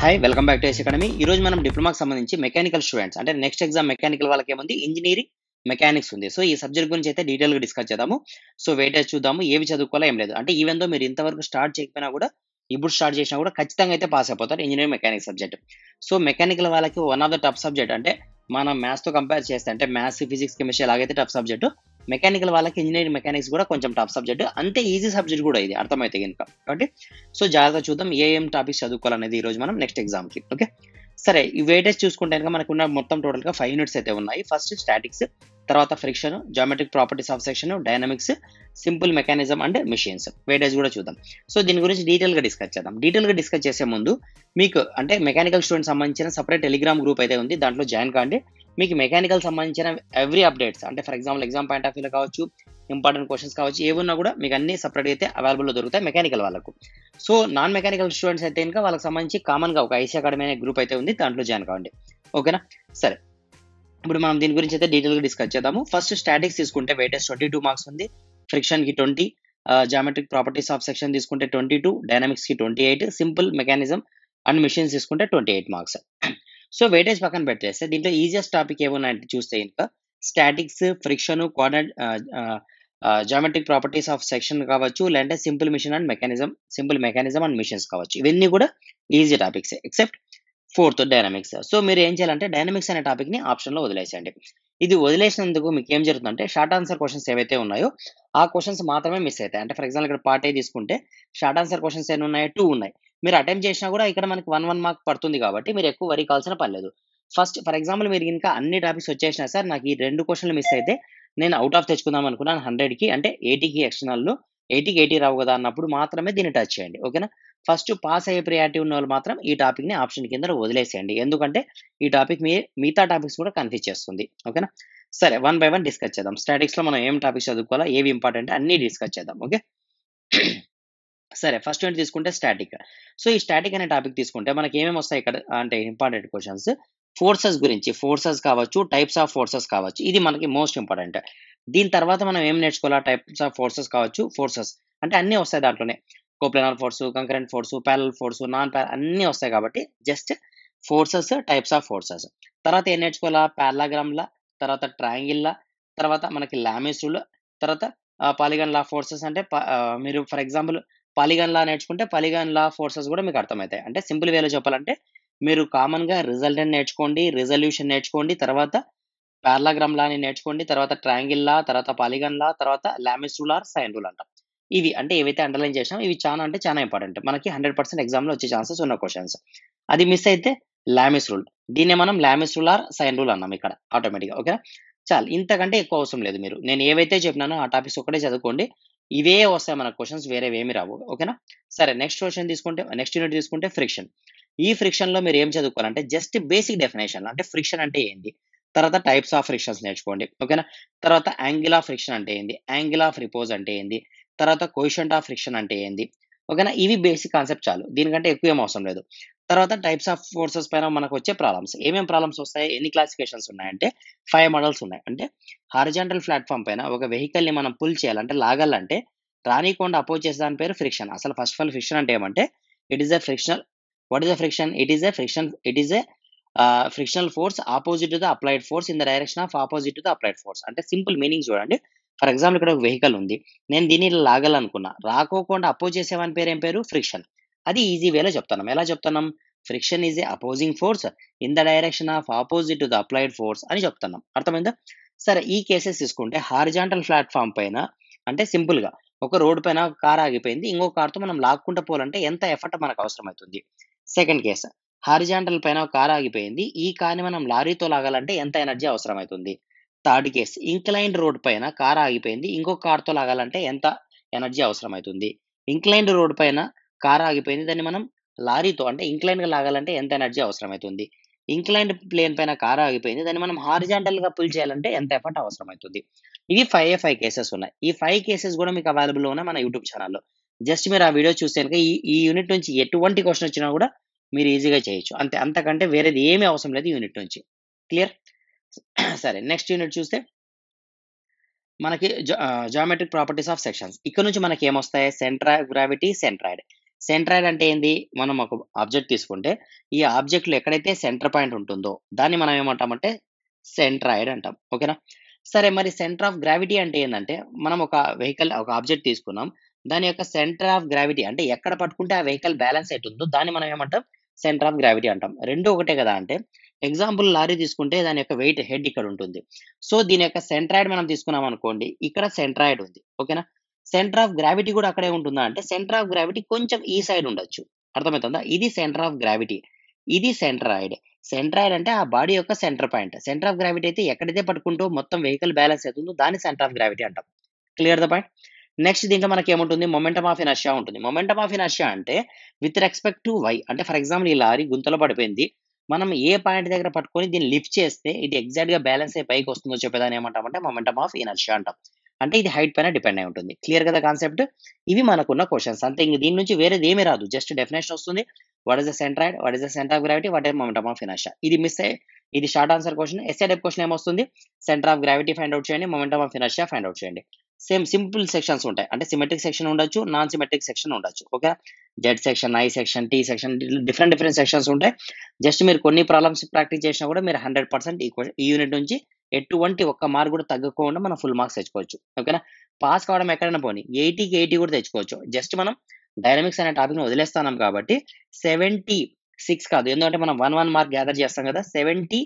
hi welcome back to S academy ఈ రోజు మనం డిప్లొమాకి సంబంధించి మెకానికల్ స్టూడెంట్స్ అంటే నెక్స్ట్ ఎగ్జామ్ మెకానికల్ వాళ్ళకి ఏముంది ఇంజనీరింగ్ మెకానిక్స్ ఉంది సో ఈ సబ్జెక్ట్ గురించి అయితే డీటెయిల్ గా డిస్కస్ చేద్దాము సో వెయిటేజ్ చూద్దాము ఏవి చదువుకోవాలో ఏం లేదు అంటే ఈవెన్ దో మీరు ఇంతవరకు స్టార్ట్ చేయకపోయినా కూడా ఇప్పుడు స్టార్ట్ చేసినా కూడా ఖచ్చితంగా అయితే పాస్ అయిపోతారు engineering mechanic subject so mechanical వాళ్ళకి one of the tough subject అంటే మనం మ్యాథ్స్తో కంపేర్ చేస్తే అంటే మ్యాథ్స్ ఫిజిక్స్ కెమిస్ట్రీ అలాగైతే టఫ్ సబ్జెక్టు మెకానికల్ వాళ్ళకి ఇంజనీరింగ్ మెకానిక్స్ కూడా కొంచెం టఫ్ సబ్జెక్ట్ అంతే ఈజీ సబ్జెక్ట్ కూడా ఇది అర్థమైతే కనుక కాబట్టి సో జాగ్రత్త చూద్దాం ఏ ఏం టాపిక్స్ చదువుకోవాలనేది ఈరోజు మనం నెక్స్ట్ ఎగ్జామ్కి ఓకే సరే ఈ వెయిటేజ్ చూసుకుంటే కనుక మనకున్న మొత్తం టోటల్గా ఫైవ్ యూనిట్స్ అయితే ఉన్నాయి ఫస్ట్ స్టాటిక్స్ తర్వాత friction geometric properties of section dynamics simple mechanism and machines weightage కూడా చూద్దాం సో దీని గురించి డీటెయిల్గా డిస్కస్ చేద్దాం డీటెయిల్గా డిస్కస్ చేసే ముందు మీకు అంటే మెకానికల్ స్టూడెంట్ సంబంధించిన సపరేట్ టెలిగ్రామ్ గ్రూప్ అయితే ఉంది దాంట్లో జాయిన్ కాండి మీకు మెకానికల్ సంబంధించిన ఎవ్రీ అప్డేట్స్ అంటే for example exam point of వ్యూలో కావచ్చు ఇంపార్టెంట్ క్వశ్చన్స్ కావచ్చు ఏమున్నా కూడా మీకు అన్ని సపరేట్ అయితే అవైలబుల్లో దొరుకుతాయి మెకానికల్ వాళ్ళకు సో నాన్ మెకానికల్ స్టూడెంట్స్ అయితే ఇంకా వాళ్ళకి సంబంధించి కామన్గా ఒక ఐసీ అకాడమీ అనే గ్రూప్ అయితే ఉంది దాంట్లో జాయిన్ కావండి ఓకేనా సరే ఇప్పుడు మనం దీని గురించి అయితే డీటెయిల్గా డిస్కస్ చేద్దాము ఫస్ట్ స్టాటిక్స్ తీసుకుంటే వెయిటెస్ ట్వంటీ టూ మార్క్స్ ఉంది ఫ్రిక్షన్కి twenty geometric properties of section తీసుకుంటే ట్వంటీ టూ కి twenty eight simple mechanism and machines తీసుకుంటే twenty eight marks so weightage పక్కన పెట్టేస్తే దీంట్లో ఈజియస్ట్ టాపిక్ ఏమున్నాయంటే చూస్తే ఇంకా statics friction coordinate geometric properties of section కావచ్చు లేదంటే simple machine and mechanism simple mechanism and machines కావచ్చు ఇవన్నీ కూడా easy topics except fourth dynamics so మీరు ఏం చేయాలంటే డైనమిక్స్ అనే టాపిక్ ఆప్షన్ ఆప్షన్లో వదిలేసేయండి ఇది వదిలేసినందుకు మీకు ఏం జరుగుతుందంటే షార్ట్ ఆన్సర్ క్వశ్చన్స్ ఏవైతే ఉన్నాయో ఆ క్వశ్చన్స్ మాత్రమే మిస్ అవుతాయి అంటే ఫర్ ఎగ్జాంపుల్ ఇక్కడ పార్ట్ ఏ తీసుకుంటే షార్ట్ ఆన్సర్ క్వశ్చన్స్ ఏమి ఉన్నాయో టూ ఉన్నాయి మీరు అటెంప్ట్ చేసినా కూడా ఇక్కడ మనకి వన్ వన్ మార్క్ పడుతుంది కాబట్టి మీరు ఎక్కువ వరి కావాల్సిన పని లేదు ఫస్ట్ ఫర్ ఎగ్జాంపుల్ మీరు ఇంకా అన్ని టాపిక్స్ వచ్చేసినా సార్ నాకు ఈ రెండు క్వశ్చన్లు మిస్ అయితే నేను అవుట్ ఆఫ్ తెచ్చుకుందాం అనుకున్నాను హండ్రెడ్కి అంటే ఎయిటీకి ఎక్స్టర్నల్ ఎయిటీకి ఎయిటీ రావు కదా అన్నప్పుడు మాత్రమే దీన్ని టచ్ చేయండి ఓకేనా ఫస్ట్ పాస్ అయ్యే ప్రియారిటీ ఉన్న వాళ్ళు మాత్రం ఈ టాపిక్ని ఆప్షన్ కింద వదిలేసేయండి ఎందుకంటే ఈ టాపిక్ మీ మిగతా టాపిక్స్ కూడా కన్ఫ్యూజ్ చేస్తుంది ఓకేనా సరే వన్ బై వన్ డిస్కస్ చేద్దాం స్టాటిక్స్లో మనం ఏం టాపిక్స్ చదువుకోవాలా ఏవి ఇంపార్టెంట్ అన్నీ డిస్కస్ చేద్దాం ఓకే సరే ఫస్ట్ ఏంటి తీసుకుంటే స్టాటిక్ సో ఈ స్టాటిక్ అనే టాపిక్ తీసుకుంటే మనకి ఏమేమి వస్తాయి ఇక్కడ అంటే ఇంపార్టెంట్ క్వశ్చన్స్ ఫోర్సెస్ గురించి ఫోర్సెస్ కావచ్చు టైప్స్ ఆఫ్ ఫోర్సెస్ కావచ్చు ఇది మనకి మోస్ట్ ఇంపార్టెంట్ దీని తర్వాత మనం ఏం నేర్చుకోవాలా టైప్స్ ఆఫ్ ఫోర్సెస్ కావచ్చు ఫోర్సెస్ అంటే అన్ని వస్తాయి దాంట్లోనే coplanar force concurrent force parallel force non parallel అన్నీ వస్తాయి కాబట్టి just forces types of forces తర్వాత ఏం నేర్చుకోవాలా పారాగ్రామ్లా తర్వాత ట్రయాంగిల్లా తర్వాత మనకి లామిస్టులు తర్వాత పాలిగన్ లా ఫోర్సెస్ అంటే మీరు ఫర్ ఎగ్జాంపుల్ పలిగన్ లా నేర్చుకుంటే పలిగన్ లా ఫోర్సెస్ కూడా మీకు అర్థమవుతాయి అంటే సింపుల్ వేలో చెప్పాలంటే మీరు కామన్గా రిజల్టెంట్ నేర్చుకోండి రిజల్యూషన్ నేర్చుకోండి తర్వాత పారాగ్రామ్ లాని నేర్చుకోండి తర్వాత ట్రాంగిల్ లా తర్వాత పాలిగన్ లా తర్వాత Lami's rule or sine rule అంటాం ఇవి అంటే ఏవైతే అండర్లైన్ చేసాం ఇవి చాలా అంటే చాలా ఇంపార్టెంట్ మనకి హండ్రెడ్ పర్సెంట్ ఎగ్జామ్లో వచ్చే ఛాన్సెస్ ఉన్న క్వశ్చన్స్ అది మిస్ అయితే లామిస్ రూల్ దీన్నే మనం Lami's rule or sine rule అన్నాం ఇక్కడ ఆటోమేటిక్గా ఓకేనా చాలు ఇంతకంటే ఎక్కువ అవసరం లేదు మీరు నేను ఏవైతే చెప్పినానో ఆ టాపిక్స్ ఒకటే చదువుకోండి ఇవే వస్తాయి మన క్వశ్చన్స్ వేరే ఏమి రావు ఓకేనా సరే నెక్స్ట్ క్వశ్చన్ తీసుకుంటే నెక్స్ట్ యూనిట్ తీసుకుంటే ఫ్రిక్షన్ ఈ ఫ్రిక్షన్ లో మీరు ఏం చదువుకోవాలంటే జస్ట్ బేసిక్ డెఫినేషన్ అంటే ఫ్రిక్షన్ అంటే ఏంటి తర్వాత టైప్స్ ఆఫ్ ఫ్రిక్షన్స్ నేర్చుకోండి ఓకేనా తర్వాత యాంగిల్ ఆఫ్ ఫ్రిక్షన్ అంటే ఏంటి యాంగిల్ ఆఫ్ రిపోజ్ అంటే ఏంది తర్వాత క్వశ్చన్ ఆఫ్ ఫ్రిక్షన్ అంటే ఏంది ఓకేనా ఇవి బేసిక్ కాన్సెప్ట్ చాలు దీనికంటే ఎక్కువ ఏం అవసరం లేదు తర్వాత టైప్స్ ఆఫ్ ఫోర్సెస్ పైన మనకు వచ్చే ప్రాబ్లమ్స్ ఏమేమి ప్రాబ్లమ్స్ వస్తాయి ఎన్ని క్లాసిఫికేషన్స్ ఉన్నాయంటే ఫైవ్ మోడల్స్ ఉన్నాయి అంటే హారిజాంటల్ ప్లాట్ఫామ్ పైన ఒక వెహికల్ని మనం పుల్ చేయాలంటే లాగాలంటే రానికోండా అపోజ్ చేసే దాని పేరు ఫ్రిక్షన్ అసలు ఫస్ట్ ఆఫ్ ఆల్ ఫ్రిక్షన్ అంటే ఏమంటే it is a frictional what is a friction it is a friction it is a frictional force opposite to the applied force in the direction of opposite to the applied force అంటే simple meaning చూడండి for example ఇక్కడ ఒక vehicle ఉంది నేను దీన్ని ఇలా లాగాలనుకున్నా రాకోకుండా oppose చేసేవాని పేరు ఏం పేరు ఫ్రిక్షన్ అది ఈజీ వేలో చెప్తున్నాం ఎలా చెప్తున్నాం friction is a opposing force in the direction of opposite to the applied force అని చెప్తున్నాం అర్థమైందా సరే ఈ కేసెస్ తీసుకుంటే హారిజాంటల్ ప్లాట్ఫామ్ పైన అంటే సింపుల్గా ఒక రోడ్ పైన కార్ ఆగిపోయింది ఇంకో కార్తో మనం లాక్కుంటూ పోవాలంటే ఎంత ఎఫర్ట్ మనకు అవసరం అవుతుంది సెకండ్ కేసు హారిజాంటల్ పైన కార్ ఆగిపోయింది ఈ కార్ని మనం లారీతో లాగాలంటే ఎంత ఎనర్జీ అవసరం అవుతుంది థర్డ్ కేస్ ఇంక్లైన్డ్ రోడ్ పైన కార్ ఆగిపోయింది ఇంకో కార్తో లాగాలంటే ఎంత ఎనర్జీ అవసరం అవుతుంది ఇంక్లైన్డ్ రోడ్ పైన కార్ ఆగిపోయింది దాన్ని మనం లారీతో అంటే ఇంక్లైన్గా లాగాలంటే ఎంత ఎనర్జీ అవసరం అవుతుంది ఇంక్లైన్డ్ ప్లేన్ పైన కార్ ఆగిపోయింది దాన్ని మనం హారిజాంటల్గా పుల్ చేయాలంటే ఎంత ఎఫర్ట్ అవసరం అవుతుంది ఇవి ఫైవ్ ఫైవ్ కేసెస్ ఉన్నాయి ఈ ఫైవ్ కేసెస్ కూడా మీకు అవైలబుల్ ఉన్నాయి మన యూట్యూబ్ ఛానల్లో జస్ట్ మీరు ఆ వీడియో చూస్తే కనుక ఈ ఈ యూనిట్ నుంచి ఎటువంటి క్వశ్చన్ వచ్చినా కూడా మీరు ఈజీగా చేయొచ్చు అంతే అంతకంటే వేరేది ఏమీ అవసరం లేదు యూనిట్ నుంచి క్లియర్ సరే నెక్స్ట్ యూనిట్ చూస్తే మనకి జామెట్రిక్ ప్రాపర్టీస్ ఆఫ్ సెక్షన్స్ ఇక్కడ నుంచి మనకి ఏమొస్తాయి సెంట్రా గ్రావిటీ సెంట్రాయిడ్ సెంట్రాయిడ్ అంటే ఏంది మనం ఒక ఆబ్జెక్ట్ తీసుకుంటే ఈ ఆబ్జెక్ట్లో ఎక్కడైతే సెంటర్ పాయింట్ ఉంటుందో దాన్ని మనం ఏమంటామంటే సెంట్రాయిడ్ అంటాం ఓకేనా సరే మరి సెంటర్ ఆఫ్ గ్రావిటీ అంటే ఏంటంటే మనం ఒక వెహికల్ ఒక ఆబ్జెక్ట్ తీసుకున్నాం దాని యొక్క సెంటర్ ఆఫ్ గ్రావిటీ అంటే ఎక్కడ పట్టుకుంటే ఆ వెహికల్ బ్యాలెన్స్ ఉందో దాన్ని మనం ఏమంటాం సెంటర్ ఆఫ్ గ్రావిటీ అంటాం రెండు ఒకటే కదా అంటే ఎగ్జాంపుల్ లారీ తీసుకుంటే దాని యొక్క వెయిట్ హెడ్ ఇక్కడ ఉంటుంది సో దీని యొక్క సెంట్రాయిడ్ మనం తీసుకున్నాం అనుకోండి ఇక్కడ సెంట్రాయిడ్ ఉంది ఓకేనా సెంటర్ ఆఫ్ గ్రావిటీ కూడా అక్కడే ఉంటుందా అంటే సెంటర్ ఆఫ్ గ్రావిటీ కొంచెం ఈ సైడ్ ఉండొచ్చు అర్థమవుతుందా ఇది సెంటర్ ఆఫ్ గ్రావిటీ ఇది సెంట్రాయిడ్ సెంట్రాయిడ్ అంటే ఆ బాడీ యొక్క centre point centre of gravity అయితే ఎక్కడైతే పట్టుకుంటూ మొత్తం వెహికల్ బ్యాలెన్స్ అవుతుందో దాన్ని సెంటర్ ఆఫ్ గ్రావిటీ అంటాం క్లియర్ ద పాయింట్ నెక్స్ట్ దీంట్లో మనకి ఏముంటుంది మొమెంటమ్ ఆఫ్ ఇనర్షియా ఉంటుంది మొమెంటమ్ ఆఫ్ ఇనర్షియా అంటే విత్ రెస్పెక్ట్ టు వై అంటే ఫర్ ఎగ్జాంపుల్ ఈ లారీ గుంతలో పడిపోయింది మనం ఏ పాయింట్ దగ్గర పట్టుకొని దీన్ని లిఫ్ట్ చేస్తే ఇది ఎగ్జాక్ట్ గా బ్యాలెన్స్ అయ్యి పైకి వస్తుందో చెప్పేదాన్ని ఏమంటామంటే మొమెంటమ్ ఆఫ్ ఎనర్జీ అంటాం అంటే ఇది హైట్ పైన డిపెండ్ అయి ఉంటుంది క్లియర్ కదా కాన్సెప్ట్ ఇవి మనకున్న క్వశ్చన్స్ అంతే ఇంక దీని నుంచి వేరేది ఏమీ రాదు జస్ట్ డెఫినేషన్ వస్తుంది what is the centroid what is the centre of gravity what is momentum of inertia ఇది మిస్ అయ్యి ఇది short answer question SA type question ఏమొస్తుంది centre of gravity find out చేయండి momentum of inertia find out చేయండి same simple sections ఉంటాయి అంటే symmetric section ఉండొచ్చు non symmetric section ఉండొచ్చు okay Z section I section T section different different sections ఉంటాయి just మీరు కొన్ని ప్రాబ్లమ్స్ ప్రాక్టీస్ చేసినా కూడా మీరు హండ్రెడ్ పర్సెంట్ ఈ యూనిట్ నుంచి ఎటువంటి ఒక్క మార్క్ కూడా తగ్గకుండా మనం ఫుల్ మార్క్స్ తెచ్చుకోవచ్చు ఓకేనా పాస్ కావడం ఎక్కడైనా పోనీ ఎయిటీకి ఎయిటీ కూడా తెచ్చుకోవచ్చు జస్ట్ మనం డైనమిక్స్ అనే టాపిక్ని వదిలేస్తున్నాం కాబట్టి సెవెంటీ సిక్స్ కాదు ఎందుకంటే మనం వన్ వన్ మార్క్ గ్యాదర్ చేస్తాం కదా సెవెంటీ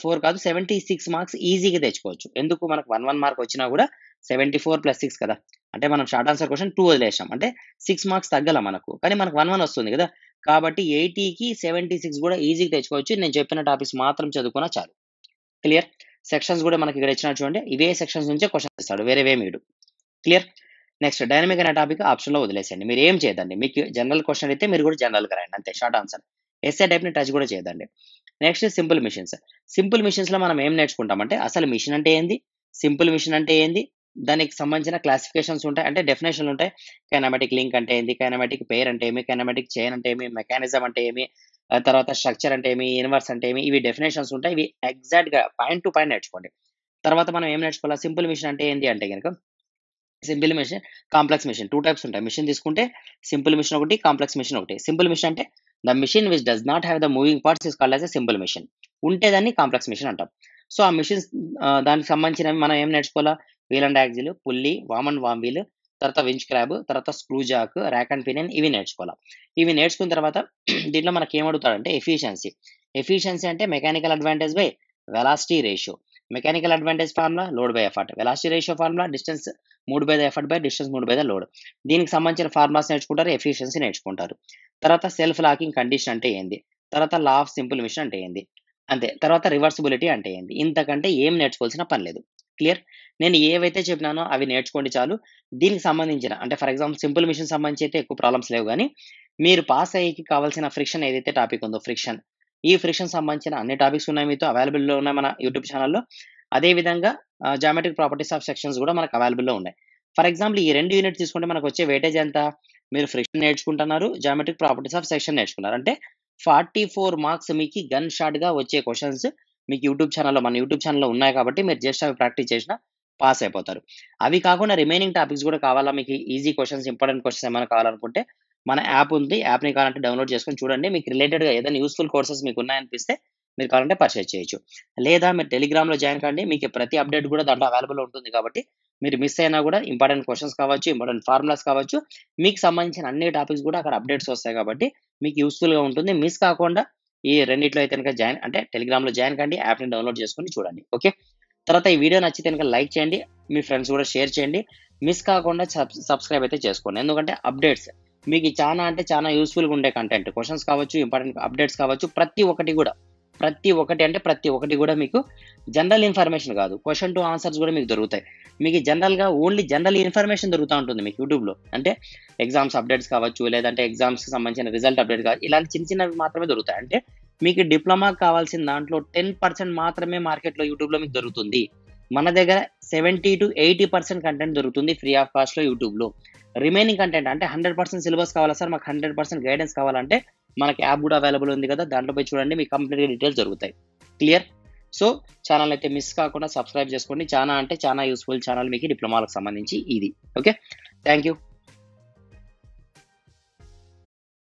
ఫోర్ uh, కాదు సెవెంటీ సిక్స్ మార్క్స్ ఈజీగా తెచ్చుకోవచ్చు ఎందుకు మనకు వన్ వన్ మార్క్ వచ్చినా కూడా సెవెంటీ ఫోర్ ప్లస్ సిక్స్ కదా అంటే మనం షార్ట్ ఆన్సర్ క్వశ్చన్ టూ వదిలేసాం అంటే సిక్స్ మార్క్స్ తగ్గల మనకు కానీ మనకు వన్ వన్ వస్తుంది కదా కాబట్టి ఎయిటీకి సెవెంటీ సిక్స్ కూడా ఈజీగా తెచ్చుకోవచ్చు నేను చెప్పిన టాపిక్స్ మాత్రం చదువుకున్నా చాలు క్లియర్ సెక్షన్స్ కూడా మనకి ఇక్కడ ఇచ్చిన చూడండి ఇవే సెక్షన్స్ నుంచే క్వశ్చన్ ఇస్తాడు వేరేవే మీడు క్లియర్ నెక్స్ట్ డైనమిక్ అనే టాపిక్ ఆప్షన్లో వదిలేసండి మీరు ఏం చేయదండి మీకు జనరల్ క్వశ్చన్ అయితే మీరు కూడా జనరల్గా రాయండి అంతే షార్ట్ ఆన్సర్ ఎస్ఏ టైప్ని టచ్ కూడా చేయదండి నెక్స్ట్ సింపుల్ మిషన్స్ సింపుల్ మిషన్స్లో మనం ఏం నేర్చుకుంటామంటే అసలు మిషన్ అంటే ఏంది సింపుల్ మిషన్ అంటే ఏంది దానికి సంబంధించిన క్లాసిఫికేషన్స్ ఉంటాయి అంటే డెఫినేషన్లు ఉంటాయి కైనమాటిక్ లింక్ అంటే ఏంది కైనమాటిక్ పేర్ అంటే ఏమి కైనమాటిక్ చైన్ అంటే ఏమి మెకానిజం అంటే ఏమి తర్వాత స్ట్రక్చర్ అంటే ఏమి యూనివర్స్ అంటే ఏమి ఇవి డెఫినేషన్స్ ఉంటాయి ఇవి ఎగ్జాక్ట్గా పాయింట్ టు పాయింట్ నేర్చుకోండి తర్వాత మనం ఏం నేర్చుకోవాలి సింపుల్ మిషన్ అంటే ఏంది అంటే కనుక simple machine complex machine two types ఉంటాయి మిషన్ తీసుకుంటే సింపుల్ మిషన్ ఒకటి కాంప్లెక్స్ మిషన్ ఒకటి సింపుల్ మిషన్ అంటే the machine which does not have the moving parts is call a simple machine ఉంటే దాన్ని కాంప్లెక్స్ మిషన్ అంటాం సో ఆ మిషన్స్ దానికి సంబంధించినవి మనం ఏం నేర్చుకోవాలా వీల్ అండ్ పుల్లి వామన్ వామ్ వీల్ తర్వాత వింజ్ క్రాబ్ తర్వాత screw jack rack and pinion ఇవి నేర్చుకోవాలి ఇవి నేర్చుకున్న తర్వాత దీంట్లో మనకి ఏమడుగుతాడంటే ఎఫిషియన్సీ ఎఫిషియన్సీ అంటే mechanical advantage by velocity ratio mechanical advantage formula load by effort velocity ratio formula distance moved by effort by distance moved by load దీనికి సంబంధించిన ఫార్ములాస్ నేర్చుకుంటారు ఎఫిషియన్సీ నేర్చుకుంటారు తర్వాత సెల్ఫ్ లాకింగ్ కండిషన్ అంటే ఏంది తర్వాత లా ఆఫ్ సింపుల్ మిషన్ అంటే ఏంది అంతే తర్వాత రివర్సిబిలిటీ అంటే ఏంది ఇంతకంటే ఏం నేర్చుకోవాల్సిన పని లేదు క్లియర్ నేను ఏవైతే చెప్పినానో అవి నేర్చుకోండి చాలు దీనికి సంబంధించిన అంటే ఫర్ ఎగ్జాంపుల్ సింపుల్ మిషన్ సంబంధించి అయితే ఎక్కువ ప్రాబ్లమ్స్ లేవు కానీ మీరు పాస్ అయ్యేకి కావాల్సిన ఫ్రిక్షన్ ఏదైతే టాపిక్ ఉందో ఫ్రిక్షన్ ఈ ఫ్రిక్షన్ సంబంధించిన అన్ని టాపిక్స్ ఉన్నాయి మీతో అవైలబుల్లో ఉన్నాయి మన యూట్యూబ్ ఛానల్లో అదేవిధంగా జామెట్రిక్ ప్రాపర్టీస్ ఆఫ్ సెక్షన్స్ కూడా మనకు అవైలబుల్లో ఉన్నాయి ఫర్ ఎగ్జాంపుల్ ఈ రెండు యూనిట్ తీసుకుంటే మనకు వచ్చే వేటేజ్ ఎంత మీరు ఫ్రిక్షన్ నేర్చుకుంటున్నారు జామెట్రిక్ ప్రాపర్టీస్ ఆఫ్ సెక్షన్ నేర్చుకున్నారు అంటే ఫార్టీ ఫోర్ మార్క్స్ మీకు గన్ షాట్గా వచ్చే క్వశ్చన్స్ మీకు యూట్యూబ్ ఛానల్లో మన యూట్యూబ్ ఛానల్లో ఉన్నాయి కాబట్టి మీరు జస్ట్ అవి ప్రాక్టీస్ చేసినా పాస్ అయిపోతారు అవి కాకుండా రిమైనింగ్ టాపిక్స్ కూడా కావాలా మీకు ఈజీ క్వశ్చన్స్ ఇంపార్టెంట్ క్వశ్చన్స్ ఏమైనా కావాలనుకుంటే మన యాప్ ఉంది యాప్ని కావాలంటే డౌన్లోడ్ చేసుకొని చూడండి మీకు రిలేటెడ్గా ఏదైనా యూస్ఫుల్ కోర్సెస్ మీకు ఉన్నాయనిపిస్తే మీరు కావాలంటే పర్చేజ్ చేయొచ్చు లేదా మీరు టెలిగ్రామ్లో జాయిన్ కండి మీకు ప్రతి అప్డేట్ కూడా దాంట్లో అవైలబుల్ ఉంటుంది కాబట్టి మీరు మిస్ అయినా కూడా ఇంపార్టెంట్ క్వశ్చన్స్ కావచ్చు ఇంపార్టెంట్ ఫార్ములాస్ కావచ్చు మీకు సంబంధించిన అన్ని టాపిక్స్ కూడా అక్కడ అప్డేట్స్ వస్తాయి కాబట్టి మీకు యూస్ఫుల్గా ఉంటుంది మిస్ కాకుండా ఈ రెండిట్లో అయితే కనుక జాయిన్ అంటే టెలిగ్రామ్లో జాయిన్ కండి యాప్ని డౌన్లోడ్ చేసుకొని చూడండి ఓకే తర్వాత ఈ వీడియో నచ్చితే కనుక లైక్ చేయండి మీ ఫ్రెండ్స్ కూడా షేర్ చేయండి మిస్ కాకుండా సబ్స్క్రైబ్ అయితే చేసుకోండి ఎందుకంటే అప్డేట్స్ మీకు చాలా అంటే చాలా యూస్ఫుల్గా ఉండే కంటెంట్ క్వశ్చన్స్ కావచ్చు ఇంపార్టెంట్ అప్డేట్స్ కావచ్చు ప్రతి ఒక్కటి కూడా ప్రతి ఒక్కటి అంటే ప్రతి ఒక్కటి కూడా మీకు జనరల్ ఇన్ఫర్మేషన్ కాదు క్వశ్చన్ టు ఆన్సర్స్ కూడా మీకు దొరుకుతాయి మీకు జనరల్గా ఓన్లీ జనరల్ ఇన్ఫర్మేషన్ దొరుకుతూ ఉంటుంది మీకు యూట్యూబ్లో అంటే ఎగ్జామ్స్ అప్డేట్స్ కావచ్చు లేదంటే ఎగ్జామ్స్కి సంబంధించిన రిజల్ట్ అప్డేట్ కావచ్చు ఇలాంటి చిన్న చిన్నవి మాత్రమే దొరుకుతాయి అంటే మీకు డిప్లొమా కావాల్సిన దాంట్లో టెన్ పర్సెంట్ మాత్రమే మార్కెట్లో యూట్యూబ్లో మీకు దొరుకుతుంది మన దగ్గర seventy to eighty percent content దొరుకుతుంది ఫ్రీ ఆఫ్ కాస్ట్లో యూట్యూబ్లో రిమైనింగ్ కంటెంట్ అంటే హండ్రెడ్ పర్సెంట్ సిలబస్ కావాలా సార్ మాకు హండ్రెడ్ పర్సెంట్ గైడెన్స్ కావాలంటే మనకి యాప్ కూడా అవైలబుల్ ఉంది కదా దాంట్లో పోయి చూడండి మీకు కంప్లీట్గా డీటెయిల్స్ దొరుకుతాయి క్లియర్ సో ఛానల్ అయితే మిస్ కాకుండా సబ్స్క్రైబ్ చేసుకోండి చాలా అంటే చాలా యూస్ఫుల్ ఛానల్ మీకు డిప్లొమాలకు సంబంధించి ఇది ఓకే థ్యాంక్ యూ